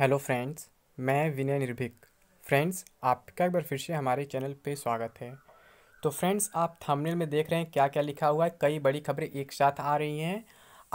hello friends मैं विनय निर्भीक friends आपका एक बार फिर से हमारे चैनल पे स्वागत है तो फ्रेंड्स आप थंबनेल में देख रहे हैं क्या क्या लिखा हुआ है कई बड़ी खबरें एक साथ आ रही हैं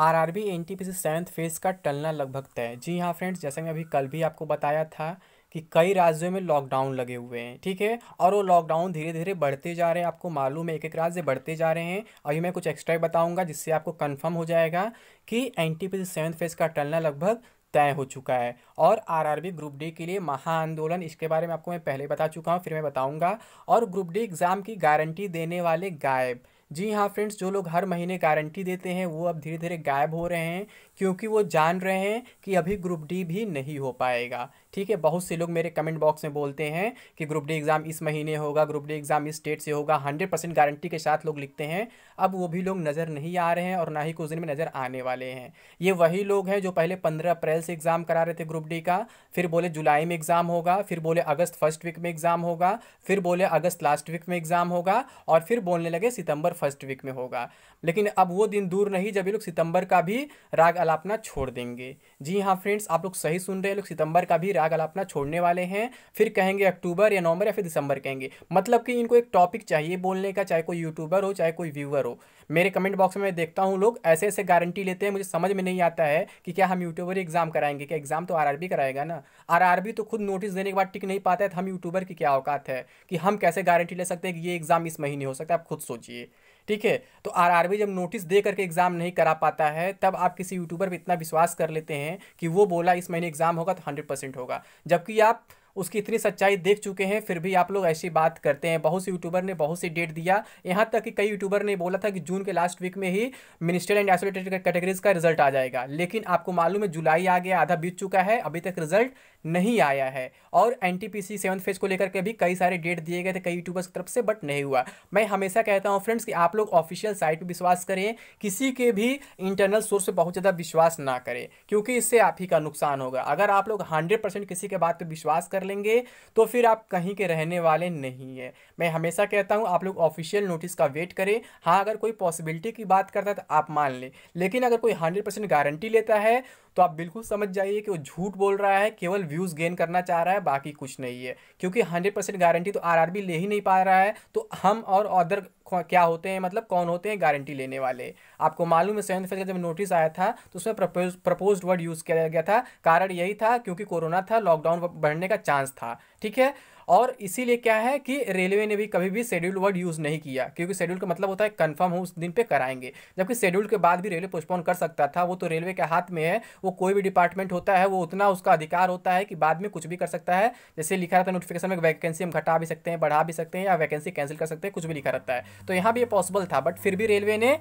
आरआरबी एनटीपीसी सेवन्थ फेज़ का टलना लगभग तय जी हाँ फ्रेंड्स जैसा मैं अभी कल भी आपको बताया था कि कई राज्यों में लॉकडाउन लगे हुए हैं ठीक है और वो लॉकडाउन धीरे धीरे बढ़ते जा रहे हैं आपको मालूम है एक एक राज्य बढ़ते जा रहे हैं अभी मैं कुछ एक्स्ट्रा बताऊंगा जिससे आपको कंफर्म हो जाएगा कि N T P seven phase का टलना लगभग तय हो चुका है और आरआरबी ग्रुप डी के लिए महा आंदोलन इसके बारे में आपको मैं पहले बता चुका हूँ फिर मैं बताऊँगा और ग्रुप डी एग्ज़ाम की गारंटी देने वाले गायब जी हाँ फ्रेंड्स जो लोग हर महीने गारंटी देते हैं वो अब धीरे धीरे गायब हो रहे हैं क्योंकि वो जान रहे हैं कि अभी ग्रुप डी भी नहीं हो पाएगा ठीक है बहुत से लोग मेरे कमेंट बॉक्स में बोलते हैं कि ग्रुप डी एग्ज़ाम इस महीने होगा ग्रुप डी एग्ज़ाम इस डेट से होगा हंड्रेड परसेंट गारंटी के साथ लोग लिखते हैं अब वो भी लोग नज़र नहीं आ रहे हैं और ना ही कुछ दिन में नज़र आने वाले हैं ये वही लोग हैं जो पहले पंद्रह अप्रैल से एग्ज़ाम करा रहे थे ग्रुप डी का फिर बोले जुलाई में एग्ज़ाम होगा फिर बोले अगस्त फर्स्ट वीक में एग्ज़ाम होगा फिर बोले अगस्त लास्ट वीक में एग्ज़ाम होगा और फिर बोलने लगे सितंबर फर्स्ट वीक में होगा लेकिन अब वो दिन दूर नहीं जब ये लोग सितंबर का भी राग अलापना छोड़ देंगे जी हाँ फ्रेंड्स आप लोग सही सुन रहे हैं लोग सितंबर का भी राग अलापना छोड़ने वाले हैं फिर कहेंगे अक्टूबर या नवंबर या फिर दिसंबर कहेंगे मतलब कि इनको एक टॉपिक चाहिए बोलने का चाहे कोई यूट्यूबर हो चाहे कोई व्यूअर हो मेरे कमेंट बॉक्स में देखता हूँ लोग ऐसे ऐसे गारंटी लेते हैं मुझे समझ में नहीं आता है कि क्या हम यूट्यूबर एग्जाम कराएंगे क्या एग्जाम तो आर कराएगा ना आर तो खुद नोटिस देने के बाद टिक नहीं पाता है तो हम यूट्यूबर की क्या औकात है कि हम कैसे गारंटी ले सकते हैं कि ये एग्जाम इस महीने हो सकता है आप खुद सोचिए ठीक है तो आरआरबी जब नोटिस दे करके एग्ज़ाम नहीं करा पाता है तब आप किसी यूट्यूबर पर इतना विश्वास कर लेते हैं कि वो बोला इस महीने एग्ज़ाम होगा तो हंड्रेड परसेंट होगा जबकि आप उसकी इतनी सच्चाई देख चुके हैं फिर भी आप लोग ऐसी बात करते हैं बहुत से यूट्यूबर ने बहुत सी डेट दिया यहाँ तक कि कई यूट्यूबर ने बोला था कि जून के लास्ट वीक में ही मिनिस्टर एंड आइसोलेटेड कैटेगरीज का रिजल्ट आ जाएगा लेकिन आपको मालूम है जुलाई आ गया आधा बीत चुका है अभी तक रिजल्ट नहीं आया है और N T P C phase को लेकर के भी कई सारे डेट दिए गए थे कई यूट्यूबर्स की तरफ से बट नहीं हुआ मैं हमेशा कहता हूँ फ्रेंड्स कि आप लोग ऑफिशियल साइट पर विश्वास करें किसी के भी इंटरनल सोर्स पर बहुत ज़्यादा विश्वास ना करें क्योंकि इससे आप ही का नुकसान होगा अगर आप लोग हंड्रेड परसेंट किसी के बात पर विश्वास कर लेंगे तो फिर आप कहीं के रहने वाले नहीं है मैं हमेशा कहता हूँ आप लोग ऑफिशियल नोटिस का वेट करें हाँ अगर कोई पॉसिबिलिटी की बात करता है तो आप मान लें लेकिन अगर कोई हंड्रेड परसेंट गारंटी लेता है तो आप बिल्कुल समझ जाइए कि वो झूठ बोल रहा है केवल व्यूज़ गेन करना चाह रहा है बाकी कुछ नहीं है क्योंकि हंड्रेड परसेंट गारंटी तो आरआरबी ले ही नहीं पा रहा है तो हम और अदर क्या होते हैं मतलब कौन होते हैं गारंटी लेने वाले आपको मालूम है सेवन फेज का जब नोटिस आया था तो उसमें प्रपोज प्रपोज वर्ड यूज़ किया गया था कारण यही था क्योंकि कोरोना था लॉकडाउन बढ़ने का चांस था ठीक है और इसीलिए क्या है कि रेलवे ने भी कभी भी शेड्यूल वर्ड यूज़ नहीं किया क्योंकि शेड्यूल का मतलब होता है कन्फर्म हो उस दिन पे कराएंगे जबकि शेड्यूल के बाद भी रेलवे पोस्टपोन कर सकता था वो तो रेलवे के हाथ में है वो कोई भी डिपार्टमेंट होता है वो उतना उसका अधिकार होता है कि बाद में कुछ भी कर सकता है जैसे लिखा रहता है नोटिफिकेशन में वैकेंसी हम घटा भी सकते हैं बढ़ा भी सकते हैं या वैकेंसी कैंसिल कर सकते हैं कुछ भी लिखा रहता है तो यहाँ भी ये पॉसिबल था बट फिर भी रेलवे ने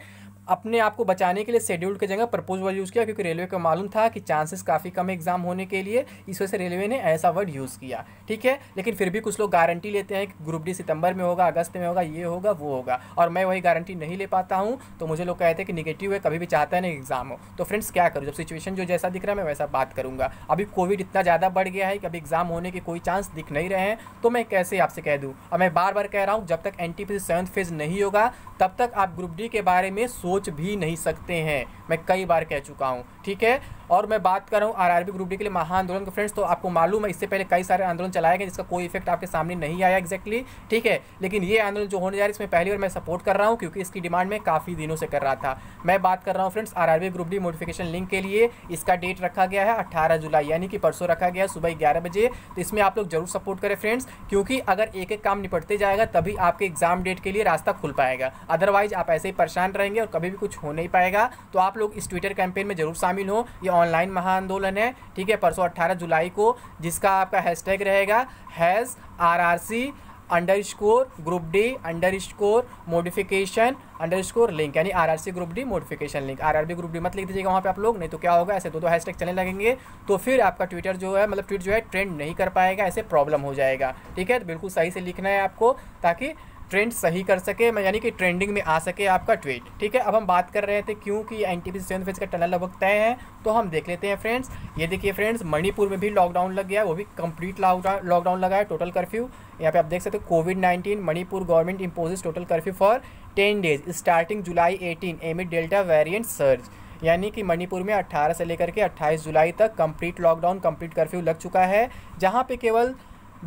अपने आप को बचाने के लिए शेड्यूल्ड की जगह प्रपोज वर्ड यूज़ किया क्योंकि रेलवे को मालूम था कि चांसेस काफ़ी कम है एग्जाम होने के लिए इस वजह से रेलवे ने ऐसा वर्ड यूज़ किया ठीक है लेकिन फिर भी कुछ लोग गारंटी लेते हैं कि ग्रुप डी सितंबर में होगा अगस्त में होगा ये होगा वो होगा और मैं वही गारंटी नहीं ले पाता हूँ तो मुझे लोग कहते हैं कि निगेटिव है कभी भी चाहता है ना एग्ज़ाम हो तो फ्रेंड्स क्या करूँ जब सिचुएशन जो जैसा दिख रहा है मैं वैसा बात करूँगा अभी कोविड इतना ज़्यादा बढ़ गया है कि अभी एग्ज़ाम होने के कोई चांस दिख नहीं रहे हैं तो मैं कैसे आपसे कह दूँ और मैं बार बार कह रहा हूँ जब तक एन टी फेज नहीं होगा तब तक आप ग्रुप डी के बारे में सोच सोच भी नहीं सकते हैं मैं कई बार कह चुका हूँ ठीक है और मैं बात कर रहा हूँ आरआरबी ग्रुप डी के लिए आंदोलन के फ्रेंड्स तो आपको मालूम है इससे पहले कई सारे आंदोलन चलाए गए जिसका कोई इफेक्ट आपके सामने नहीं आया एग्जैक्टली exactly, ठीक है लेकिन ये आंदोलन जो होने जा रहा है इसमें पहली बार मैं सपोर्ट कर रहा हूँ क्योंकि इसकी डिमांड मैं काफ़ी दिनों से कर रहा था मैं बात कर रहा हूँ friends R group D modification link के लिए इसका डेट रखा गया है अट्ठारह जुलाई यानी कि परसों रखा गया सुबह ग्यारह बजे तो इसमें आप लोग जरूर सपोर्ट करें फ्रेंड्स क्योंकि अगर एक एक काम निपटते जाएगा तभी आपके एग्जाम डेट के लिए रास्ता खुल पाएगा अदरवाइज आप ऐसे ही परेशान रहेंगे और कभी कभी भी कुछ हो नहीं पाएगा तो आप लोग इस ट्विटर कैंपेन में जरूर शामिल हो ये ऑनलाइन महाआंदोलन है ठीक है परसों अट्ठारह जुलाई को जिसका आपका हैशटैग रहेगा hash R R C underscore group D underscore modification underscore link यानी R R C group D modification link R R B group D मत लिख दीजिएगा वहाँ पे आप लोग नहीं तो क्या होगा ऐसे दो दो हैशटैग चलने लगेंगे तो फिर आपका ट्विटर जो है मतलब ट्वीट जो है ट्रेंड नहीं कर पाएगा ऐसे प्रॉब्लम हो जाएगा ठीक है तो बिल्कुल सही से लिखना है आपको ताकि ट्रेंड सही कर सके यानी कि ट्रेंडिंग में आ सके आपका ट्वीट ठीक है अब हम बात कर रहे थे क्योंकि एन टी पी फेज का टनल लगभग तय है तो हम देख लेते हैं फ्रेंड्स ये देखिए फ्रेंड्स मणिपुर में भी लॉकडाउन लग गया वो भी कंप्लीट लॉकडाउन लगा है टोटल कर्फ्यू यहाँ पे आप देख सकते हो Covid nineteen Manipur government imposes total curfew for ten days starting July eighteen amid delta variant surge यानी कि मणिपुर में 18 से लेकर के 28 जुलाई तक कंप्लीट लॉकडाउन कंप्लीट कर्फ्यू लग चुका है जहाँ पे केवल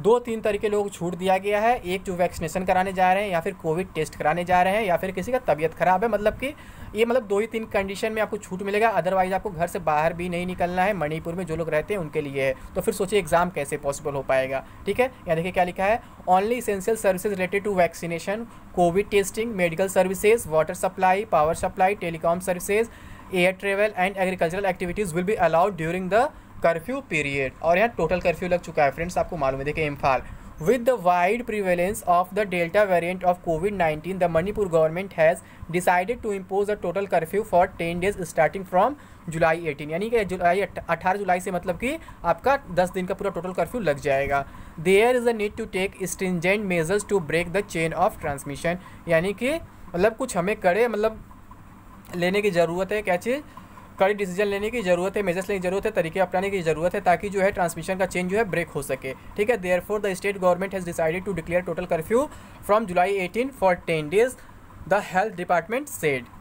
दो तीन तरीके लोगों को छूट दिया गया है एक जो वैक्सीनेशन कराने जा रहे हैं या फिर कोविड टेस्ट कराने जा रहे हैं या फिर किसी का तबीयत खराब है मतलब कि ये मतलब दो ही तीन कंडीशन में आपको छूट मिलेगा अदरवाइज आपको घर से बाहर भी नहीं निकलना है मणिपुर में जो लोग रहते हैं उनके लिए है तो फिर सोचिए एग्जाम कैसे पॉसिबल हो पाएगा ठीक है यहाँ देखिए क्या लिखा है only essential services related to vaccination Covid testing medical services water supply power supply telecom services air travel and agricultural activities will be allowed during the curfew period और यहाँ टोटल कर्फ्यू लग चुका है फ्रेंड्स आपको मालूम है देखिए Imphal with the wide prevalence of the delta variant of Covid nineteen the Manipur government has decided to impose a total curfew for ten days starting from July eighteen यानी कि जुलाई अट्ठारह जुलाई से मतलब कि आपका दस दिन का पूरा टोटल कर्फ्यू लग जाएगा there is a need to take stringent measures to break the chain of transmission यानी कि मतलब कुछ हमें करे मतलब लेने की ज़रूरत है क्या चीज़ कड़ी डिसीजन लेने की ज़रूरत है मेजर्स लेने की ज़रूरत है तरीके अपनाने की ज़रूरत है ताकि जो है ट्रांसमिशन का चेंज जो है ब्रेक हो सके ठीक है therefore the state government has decided to declare total curfew from July eighteen for ten days the health department said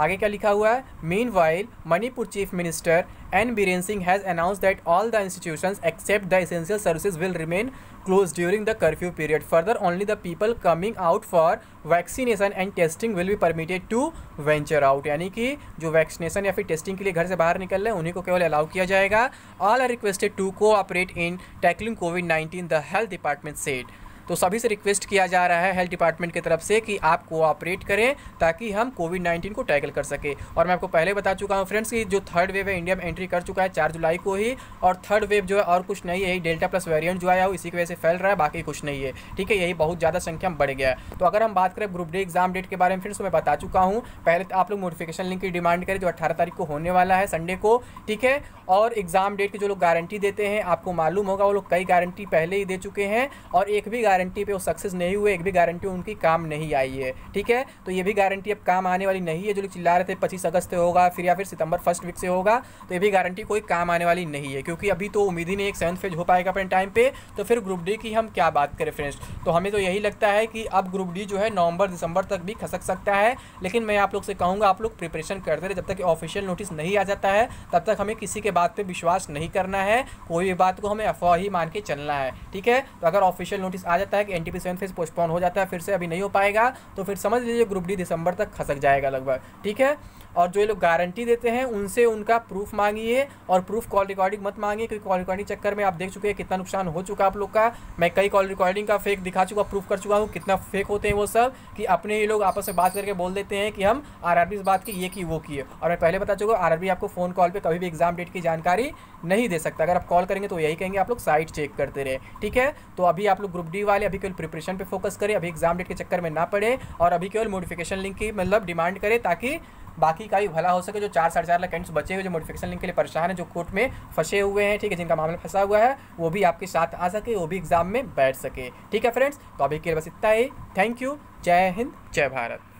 आगे क्या लिखा हुआ है meanwhile Manipur chief minister N Biren Singh has announce that all the institution except the essential services will remain close during the curfew period further only the people coming out for vaccination and testing will be permitted to venture out यानी कि जो vaccination या फिर testing के लिए घर से बाहर निकल रहे हैं उन्हीं को केवल अलाउ किया जाएगा all are requested to cooperate in tackling Covid nineteen the health department said तो सभी से रिक्वेस्ट किया जा रहा है हेल्थ डिपार्टमेंट की तरफ से कि आप कोऑपरेट करें ताकि हम कोविड नाइन्टीन को टैकल कर सके और मैं आपको पहले बता चुका हूँ फ्रेंड्स कि जो थर्ड वेव है इंडिया में एंट्री कर चुका है चार जुलाई को ही और थर्ड वेव जो है और कुछ नहीं है डेल्टा प्लस वेरियंट जो आया हो इसी की वजह से फैल रहा है बाकी कुछ नहीं है ठीक है यही बहुत ज़्यादा संख्या में बढ़ गया है तो अगर हम बात करें ग्रुप डी एग्जाम डेट के बारे में फ्रेंड्स तो मैं बता चुका हूँ पहले तो आप लोग नोटिफिकेशन लिंक की डिमांड करें जो अट्ठारह तारीख को होने वाला है संडे को ठीक है और एग्जाम डेट की जो लोग गारंटी देते हैं आपको मालूम होगा वो लोग कई गारंटी पहले ही दे चुके हैं और एक भी गारंटी पे वो सक्सेस नहीं हुए एक भी गारंटी उनकी काम नहीं आई है ठीक है तो ये भी गारंटी अब काम आने वाली नहीं है जो लोग चिल्ला रहे थे पच्चीस अगस्त से होगा फिर या फिर सितंबर फर्स्ट वीक से होगा तो ये भी गारंटी कोई काम आने वाली नहीं है क्योंकि अभी तो उम्मीद ही नहीं एक सेवन फेज हो पाएगा अपने टाइम पर तो फिर ग्रुप डी की हम क्या बात करें फ्रेंड्स तो हमें तो यही लगता है कि अब ग्रुप डी जो है नवंबर दिसंबर तक भी खसक सकता है लेकिन मैं आप लोग से कहूँगा आप लोग प्रिपरेशन करते रहे जब तक ऑफिशियल नोटिस नहीं आ जाता है तब तक हमें किसी के बात पर विश्वास नहीं करना है कोई भी बात को हमें अफवाह ही मान के चलना है ठीक है तो अगर ऑफिशियल नोटिस आ रहता है कि एन टी फेज पोस्टपोन हो जाता है फिर से अभी नहीं हो पाएगा तो फिर समझ लीजिए ग्रुप डी दिसंबर तक खसक जाएगा लगभग ठीक है और जो ये लोग गारंटी देते हैं उनसे उनका प्रूफ मांगिए और प्रूफ कॉल रिकॉर्डिंग मत मांगिए क्योंकि कॉल रिकॉर्डिंग चक्कर में आप देख चुके हैं कितना नुकसान हो चुका आप लोग का मैं कई कॉल रिकॉर्डिंग का फेक दिखा चुका प्रूफ कर चुका हूँ कितना फेक होते हैं वो सब कि अपने ही लोग आपस में बात करके बोल देते हैं कि हम आर आर बात की ये की वो किए और मैं पहले बता चुका हूँ आर आपको फ़ोन कॉल पर कभी भी एग्जाम डेट की जानकारी नहीं दे सकता अगर आप कॉल करेंगे तो यही कहेंगे आप लोग साइट चेक करते रहे ठीक है तो अभी आप लोग ग्रुप डी वाले अभी केवल प्रिपरेशन पे फोकस करें अभी एग्जाम डेट के चक्कर में ना पड़े और अभी केवल मोडिफिकेशन लिंक की मतलब डिमांड करें ताकि बाकी का भी भला हो सके जो चार साढ़े चार लाख कैंडिडेट्स बचे हुए जो मोडिफिकेशन लिंक के लिए परेशान है जो कोर्ट में फंसे हुए हैं ठीक है जिनका मामला फंसा हुआ है वो भी आपके साथ आ सके वो भी एग्जाम में बैठ सके ठीक है फ्रेंड्स तो अभी के लिए बस इतना ही थैंक यू जय हिंद जय भारत